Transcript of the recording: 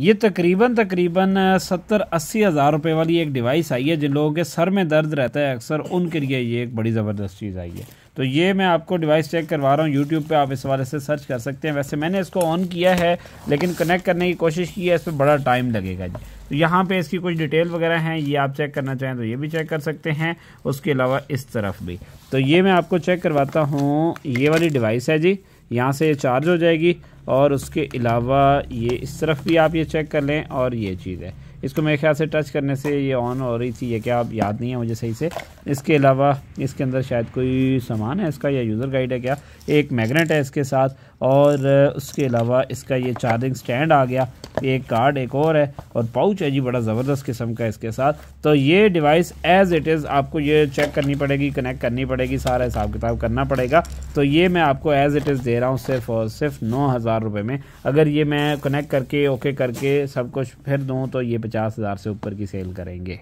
ये तकरीबन तकरीबन सत्तर अस्सी हज़ार रुपये वाली एक डिवाइस आई है जिन लोगों के सर में दर्द रहता है अक्सर उनके लिए ये एक बड़ी ज़बरदस्त चीज़ आई है तो ये मैं आपको डिवाइस चेक करवा रहा हूँ यूट्यूब पे आप इस वाले से सर्च कर सकते हैं वैसे मैंने इसको ऑन किया है लेकिन कनेक्ट करने की कोशिश की है इस पर बड़ा टाइम लगेगा जी तो यहाँ पर इसकी कुछ डिटेल वगैरह हैं ये आप चेक करना चाहें तो ये भी चेक कर सकते हैं उसके अलावा इस तरफ भी तो ये मैं आपको चेक करवाता हूँ ये वाली डिवाइस है जी यहाँ से ये चार्ज हो जाएगी और उसके अलावा ये इस तरफ भी आप ये चेक कर लें और ये चीज़ है इसको मेरे ख्याल से टच करने से ये ऑन हो रही थी ये क्या आप याद नहीं है मुझे सही से इसके अलावा इसके अंदर शायद कोई सामान है इसका या यूज़र गाइड है क्या एक मैगनेट है इसके साथ और उसके अलावा इसका ये चार्जिंग स्टैंड आ गया एक कार्ड एक और है और पाउच है जी बड़ा ज़बरदस्त किस्म का इसके साथ तो ये डिवाइस एज़ इट इज़ आपको ये चेक करनी पड़ेगी कनेक्ट करनी पड़ेगी सारा हिसाब किताब करना पड़ेगा तो ये मैं आपको एज़ इट इज़ दे रहा हूँ सिर्फ और सिर्फ नौ हज़ार रुपये में अगर ये मैं कनेक्ट करके ओके करके सब कुछ फिर दूँ तो ये पचास हज़ार से ऊपर की सेल करेंगे